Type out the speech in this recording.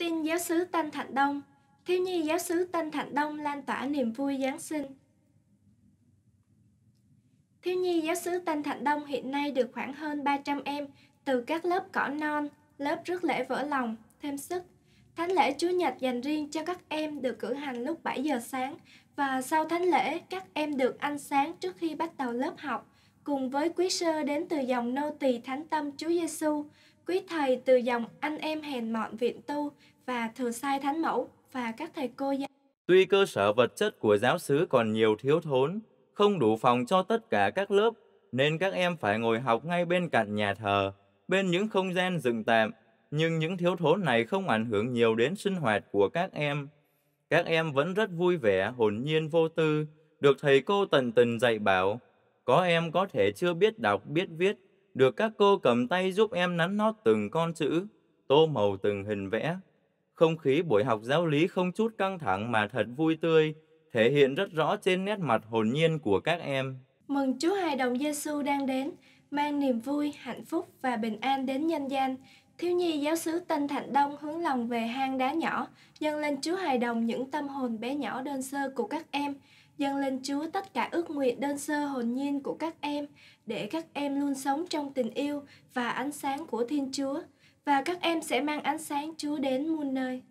Tin giáo sứ Tân Thạnh Đông, thiếu nhi giáo sứ Tân Thạnh Đông lan tỏa niềm vui Giáng sinh. Thiếu nhi giáo sứ Tân Thạnh Đông hiện nay được khoảng hơn 300 em từ các lớp cỏ non, lớp rước lễ vỡ lòng, thêm sức. Thánh lễ Chúa Nhật dành riêng cho các em được cử hành lúc 7 giờ sáng và sau thánh lễ các em được ăn sáng trước khi bắt đầu lớp học cùng với quý sơ đến từ dòng nô tỳ Thánh Tâm Chúa Giêsu Quý thầy từ dòng anh em hèn mọn viện tu và thừa sai thánh mẫu và các thầy cô giáo. Tuy cơ sở vật chất của giáo xứ còn nhiều thiếu thốn, không đủ phòng cho tất cả các lớp, nên các em phải ngồi học ngay bên cạnh nhà thờ, bên những không gian dựng tạm, nhưng những thiếu thốn này không ảnh hưởng nhiều đến sinh hoạt của các em. Các em vẫn rất vui vẻ, hồn nhiên vô tư, được thầy cô tận tình dạy bảo. Có em có thể chưa biết đọc, biết viết, được các cô cầm tay giúp em nắn nót từng con chữ, tô màu từng hình vẽ. Không khí buổi học giáo lý không chút căng thẳng mà thật vui tươi, thể hiện rất rõ trên nét mặt hồn nhiên của các em. Mừng Chúa Hài Đồng Giêsu đang đến, mang niềm vui, hạnh phúc và bình an đến nhân gian. Thiếu nhi giáo sứ Tân Thạnh Đông hướng lòng về hang đá nhỏ, dâng lên Chúa Hài Đồng những tâm hồn bé nhỏ đơn sơ của các em, dâng lên Chúa tất cả ước nguyện đơn sơ hồn nhiên của các em, để các em luôn sống trong tình yêu và ánh sáng của Thiên Chúa, và các em sẽ mang ánh sáng Chúa đến muôn nơi.